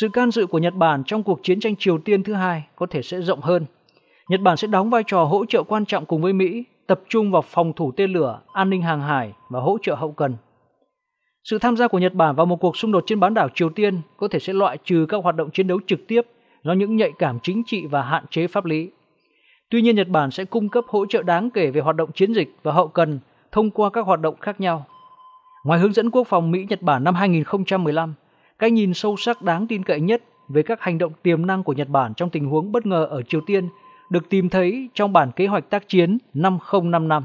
sự can dự của Nhật Bản trong cuộc chiến tranh Triều Tiên thứ hai có thể sẽ rộng hơn. Nhật Bản sẽ đóng vai trò hỗ trợ quan trọng cùng với Mỹ, tập trung vào phòng thủ tên lửa, an ninh hàng hải và hỗ trợ hậu cần. Sự tham gia của Nhật Bản vào một cuộc xung đột trên bán đảo Triều Tiên có thể sẽ loại trừ các hoạt động chiến đấu trực tiếp do những nhạy cảm chính trị và hạn chế pháp lý. Tuy nhiên Nhật Bản sẽ cung cấp hỗ trợ đáng kể về hoạt động chiến dịch và hậu cần thông qua các hoạt động khác nhau. Ngoài hướng dẫn quốc phòng Mỹ-Nhật Bản năm 2015, cái nhìn sâu sắc đáng tin cậy nhất về các hành động tiềm năng của Nhật Bản trong tình huống bất ngờ ở Triều Tiên được tìm thấy trong bản kế hoạch tác chiến 5055.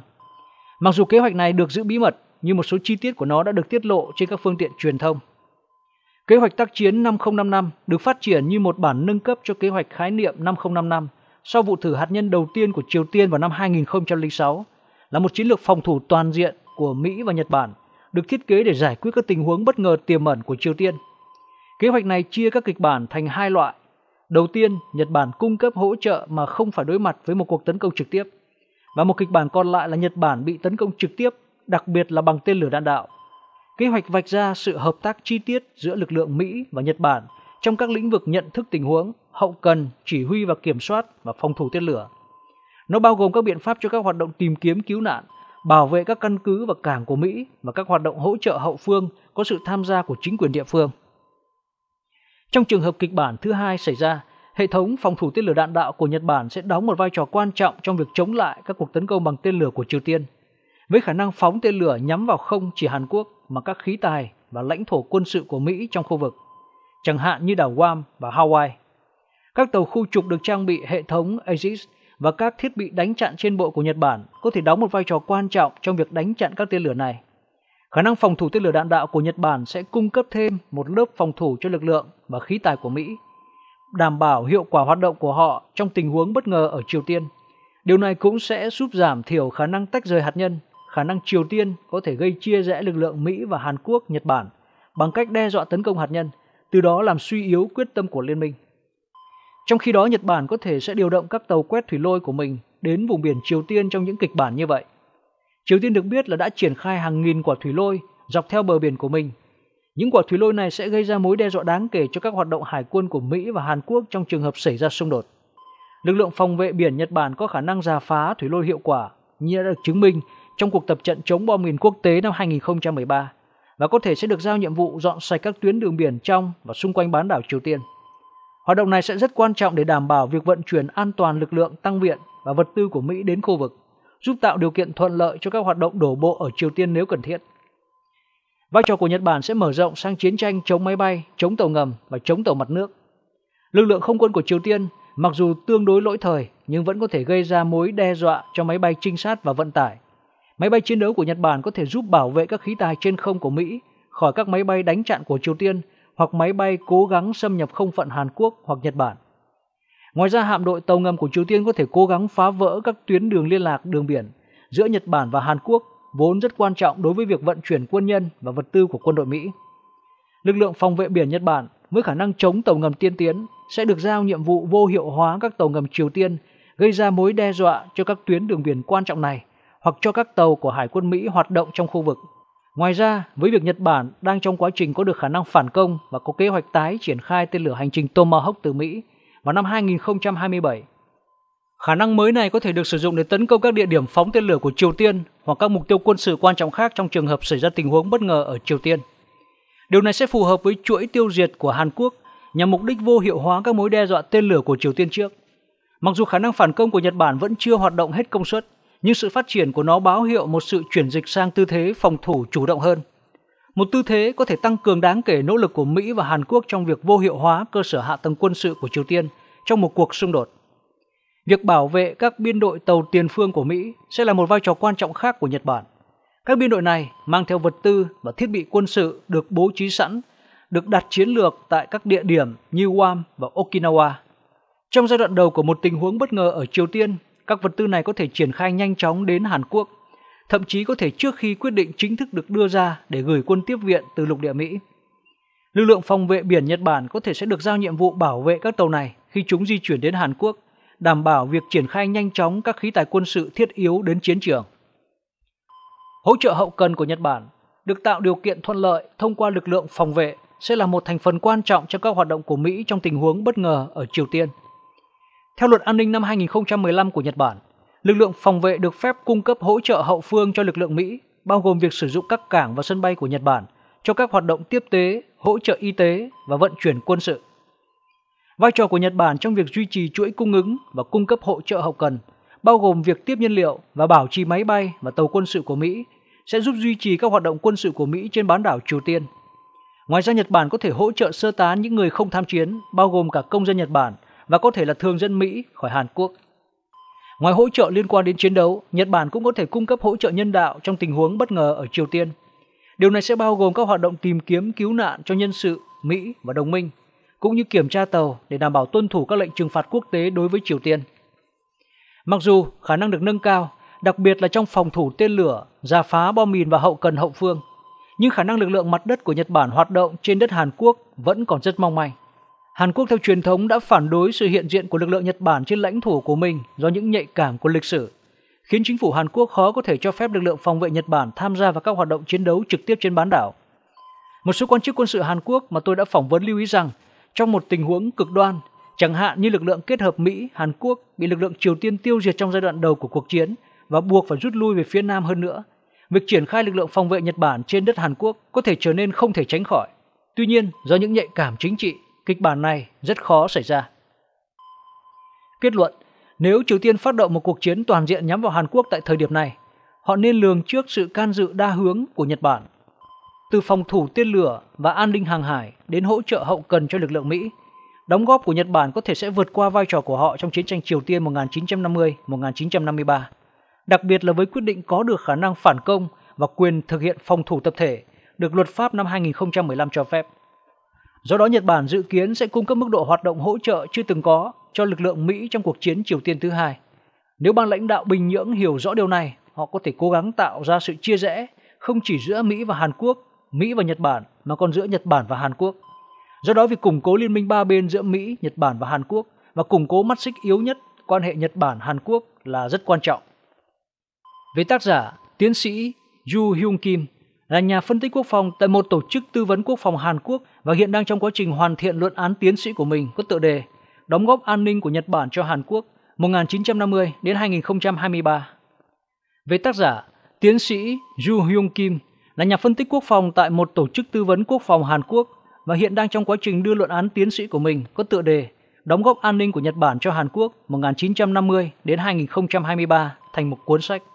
Mặc dù kế hoạch này được giữ bí mật, nhưng một số chi tiết của nó đã được tiết lộ trên các phương tiện truyền thông. Kế hoạch tác chiến 5055 được phát triển như một bản nâng cấp cho kế hoạch khái niệm 5055 sau vụ thử hạt nhân đầu tiên của Triều Tiên vào năm 2006, là một chiến lược phòng thủ toàn diện của Mỹ và Nhật Bản, được thiết kế để giải quyết các tình huống bất ngờ tiềm ẩn của Triều Tiên – Kế hoạch này chia các kịch bản thành hai loại. Đầu tiên, Nhật Bản cung cấp hỗ trợ mà không phải đối mặt với một cuộc tấn công trực tiếp. Và một kịch bản còn lại là Nhật Bản bị tấn công trực tiếp, đặc biệt là bằng tên lửa đạn đạo. Kế hoạch vạch ra sự hợp tác chi tiết giữa lực lượng Mỹ và Nhật Bản trong các lĩnh vực nhận thức tình huống, hậu cần, chỉ huy và kiểm soát và phòng thủ tên lửa. Nó bao gồm các biện pháp cho các hoạt động tìm kiếm cứu nạn, bảo vệ các căn cứ và cảng của Mỹ và các hoạt động hỗ trợ hậu phương có sự tham gia của chính quyền địa phương. Trong trường hợp kịch bản thứ hai xảy ra, hệ thống phòng thủ tên lửa đạn đạo của Nhật Bản sẽ đóng một vai trò quan trọng trong việc chống lại các cuộc tấn công bằng tên lửa của Triều Tiên. Với khả năng phóng tên lửa nhắm vào không chỉ Hàn Quốc mà các khí tài và lãnh thổ quân sự của Mỹ trong khu vực, chẳng hạn như đảo Guam và Hawaii. Các tàu khu trục được trang bị hệ thống Aegis và các thiết bị đánh chặn trên bộ của Nhật Bản có thể đóng một vai trò quan trọng trong việc đánh chặn các tên lửa này. Khả năng phòng thủ tên lửa đạn đạo của Nhật Bản sẽ cung cấp thêm một lớp phòng thủ cho lực lượng và khí tài của Mỹ, đảm bảo hiệu quả hoạt động của họ trong tình huống bất ngờ ở Triều Tiên. Điều này cũng sẽ giúp giảm thiểu khả năng tách rời hạt nhân, khả năng Triều Tiên có thể gây chia rẽ lực lượng Mỹ và Hàn Quốc, Nhật Bản bằng cách đe dọa tấn công hạt nhân, từ đó làm suy yếu quyết tâm của liên minh. Trong khi đó, Nhật Bản có thể sẽ điều động các tàu quét thủy lôi của mình đến vùng biển Triều Tiên trong những kịch bản như vậy. Triều Tiên được biết là đã triển khai hàng nghìn quả thủy lôi dọc theo bờ biển của mình. Những quả thủy lôi này sẽ gây ra mối đe dọa đáng kể cho các hoạt động hải quân của Mỹ và Hàn Quốc trong trường hợp xảy ra xung đột. Lực lượng phòng vệ biển Nhật Bản có khả năng giả phá thủy lôi hiệu quả như đã được chứng minh trong cuộc tập trận chống bom mìn quốc tế năm 2013 và có thể sẽ được giao nhiệm vụ dọn sạch các tuyến đường biển trong và xung quanh bán đảo Triều Tiên. Hoạt động này sẽ rất quan trọng để đảm bảo việc vận chuyển an toàn lực lượng tăng viện và vật tư của Mỹ đến khu vực giúp tạo điều kiện thuận lợi cho các hoạt động đổ bộ ở Triều Tiên nếu cần thiết. Vai trò của Nhật Bản sẽ mở rộng sang chiến tranh chống máy bay, chống tàu ngầm và chống tàu mặt nước. Lực lượng không quân của Triều Tiên mặc dù tương đối lỗi thời nhưng vẫn có thể gây ra mối đe dọa cho máy bay trinh sát và vận tải. Máy bay chiến đấu của Nhật Bản có thể giúp bảo vệ các khí tài trên không của Mỹ khỏi các máy bay đánh chặn của Triều Tiên hoặc máy bay cố gắng xâm nhập không phận Hàn Quốc hoặc Nhật Bản. Ngoài ra, hạm đội tàu ngầm của Triều Tiên có thể cố gắng phá vỡ các tuyến đường liên lạc đường biển giữa Nhật Bản và Hàn Quốc, vốn rất quan trọng đối với việc vận chuyển quân nhân và vật tư của quân đội Mỹ. Lực lượng phòng vệ biển Nhật Bản với khả năng chống tàu ngầm tiên tiến sẽ được giao nhiệm vụ vô hiệu hóa các tàu ngầm Triều Tiên gây ra mối đe dọa cho các tuyến đường biển quan trọng này hoặc cho các tàu của Hải quân Mỹ hoạt động trong khu vực. Ngoài ra, với việc Nhật Bản đang trong quá trình có được khả năng phản công và có kế hoạch tái triển khai tên lửa hành trình Tomahawk từ Mỹ, vào năm 2027. Khả năng mới này có thể được sử dụng để tấn công các địa điểm phóng tên lửa của Triều Tiên hoặc các mục tiêu quân sự quan trọng khác trong trường hợp xảy ra tình huống bất ngờ ở Triều Tiên. Điều này sẽ phù hợp với chuỗi tiêu diệt của Hàn Quốc nhằm mục đích vô hiệu hóa các mối đe dọa tên lửa của Triều Tiên trước. Mặc dù khả năng phản công của Nhật Bản vẫn chưa hoạt động hết công suất, nhưng sự phát triển của nó báo hiệu một sự chuyển dịch sang tư thế phòng thủ chủ động hơn – một tư thế có thể tăng cường đáng kể nỗ lực của Mỹ và Hàn Quốc trong việc vô hiệu hóa cơ sở hạ tầng quân sự của Triều Tiên trong một cuộc xung đột. Việc bảo vệ các biên đội tàu tiền phương của Mỹ sẽ là một vai trò quan trọng khác của Nhật Bản. Các biên đội này mang theo vật tư và thiết bị quân sự được bố trí sẵn, được đặt chiến lược tại các địa điểm như Guam và Okinawa. Trong giai đoạn đầu của một tình huống bất ngờ ở Triều Tiên, các vật tư này có thể triển khai nhanh chóng đến Hàn Quốc thậm chí có thể trước khi quyết định chính thức được đưa ra để gửi quân tiếp viện từ lục địa Mỹ. Lực lượng phòng vệ biển Nhật Bản có thể sẽ được giao nhiệm vụ bảo vệ các tàu này khi chúng di chuyển đến Hàn Quốc, đảm bảo việc triển khai nhanh chóng các khí tài quân sự thiết yếu đến chiến trường. Hỗ trợ hậu cần của Nhật Bản được tạo điều kiện thuận lợi thông qua lực lượng phòng vệ sẽ là một thành phần quan trọng trong các hoạt động của Mỹ trong tình huống bất ngờ ở Triều Tiên. Theo luật an ninh năm 2015 của Nhật Bản, lực lượng phòng vệ được phép cung cấp hỗ trợ hậu phương cho lực lượng Mỹ, bao gồm việc sử dụng các cảng và sân bay của Nhật Bản cho các hoạt động tiếp tế, hỗ trợ y tế và vận chuyển quân sự. Vai trò của Nhật Bản trong việc duy trì chuỗi cung ứng và cung cấp hỗ trợ hậu cần, bao gồm việc tiếp nhiên liệu và bảo trì máy bay và tàu quân sự của Mỹ, sẽ giúp duy trì các hoạt động quân sự của Mỹ trên bán đảo Triều Tiên. Ngoài ra Nhật Bản có thể hỗ trợ sơ tán những người không tham chiến, bao gồm cả công dân Nhật Bản và có thể là thường dân Mỹ khỏi Hàn Quốc. Ngoài hỗ trợ liên quan đến chiến đấu, Nhật Bản cũng có thể cung cấp hỗ trợ nhân đạo trong tình huống bất ngờ ở Triều Tiên. Điều này sẽ bao gồm các hoạt động tìm kiếm cứu nạn cho nhân sự, Mỹ và đồng minh, cũng như kiểm tra tàu để đảm bảo tuân thủ các lệnh trừng phạt quốc tế đối với Triều Tiên. Mặc dù khả năng được nâng cao, đặc biệt là trong phòng thủ tên lửa, giả phá bom mìn và hậu cần hậu phương, nhưng khả năng lực lượng mặt đất của Nhật Bản hoạt động trên đất Hàn Quốc vẫn còn rất mong manh. Hàn Quốc theo truyền thống đã phản đối sự hiện diện của lực lượng Nhật Bản trên lãnh thổ của mình do những nhạy cảm của lịch sử, khiến chính phủ Hàn Quốc khó có thể cho phép lực lượng phòng vệ Nhật Bản tham gia vào các hoạt động chiến đấu trực tiếp trên bán đảo. Một số quan chức quân sự Hàn Quốc mà tôi đã phỏng vấn lưu ý rằng, trong một tình huống cực đoan, chẳng hạn như lực lượng kết hợp Mỹ, Hàn Quốc bị lực lượng Triều Tiên tiêu diệt trong giai đoạn đầu của cuộc chiến và buộc phải rút lui về phía Nam hơn nữa, việc triển khai lực lượng phòng vệ Nhật Bản trên đất Hàn Quốc có thể trở nên không thể tránh khỏi. Tuy nhiên, do những nhạy cảm chính trị, kịch bản này rất khó xảy ra. Kết luận, nếu Triều Tiên phát động một cuộc chiến toàn diện nhắm vào Hàn Quốc tại thời điểm này, họ nên lường trước sự can dự đa hướng của Nhật Bản. Từ phòng thủ tên lửa và an ninh hàng hải đến hỗ trợ hậu cần cho lực lượng Mỹ, đóng góp của Nhật Bản có thể sẽ vượt qua vai trò của họ trong chiến tranh Triều Tiên 1950-1953, đặc biệt là với quyết định có được khả năng phản công và quyền thực hiện phòng thủ tập thể được luật pháp năm 2015 cho phép. Do đó Nhật Bản dự kiến sẽ cung cấp mức độ hoạt động hỗ trợ chưa từng có cho lực lượng Mỹ trong cuộc chiến Triều Tiên thứ hai. Nếu ban lãnh đạo Bình Nhưỡng hiểu rõ điều này, họ có thể cố gắng tạo ra sự chia rẽ không chỉ giữa Mỹ và Hàn Quốc, Mỹ và Nhật Bản mà còn giữa Nhật Bản và Hàn Quốc. Do đó việc củng cố liên minh ba bên giữa Mỹ, Nhật Bản và Hàn Quốc và củng cố mắt xích yếu nhất quan hệ Nhật Bản Hàn Quốc là rất quan trọng. Về tác giả, tiến sĩ Yu Hyung Kim là nhà phân tích quốc phòng tại một tổ chức tư vấn quốc phòng Hàn Quốc và hiện đang trong quá trình hoàn thiện luận án tiến sĩ của mình có tựa đề Đóng góp an ninh của Nhật Bản cho Hàn Quốc 1950 đến 2023. Về tác giả, tiến sĩ Ju Hyung Kim là nhà phân tích quốc phòng tại một tổ chức tư vấn quốc phòng Hàn Quốc và hiện đang trong quá trình đưa luận án tiến sĩ của mình có tựa đề Đóng góp an ninh của Nhật Bản cho Hàn Quốc 1950 đến 2023 thành một cuốn sách.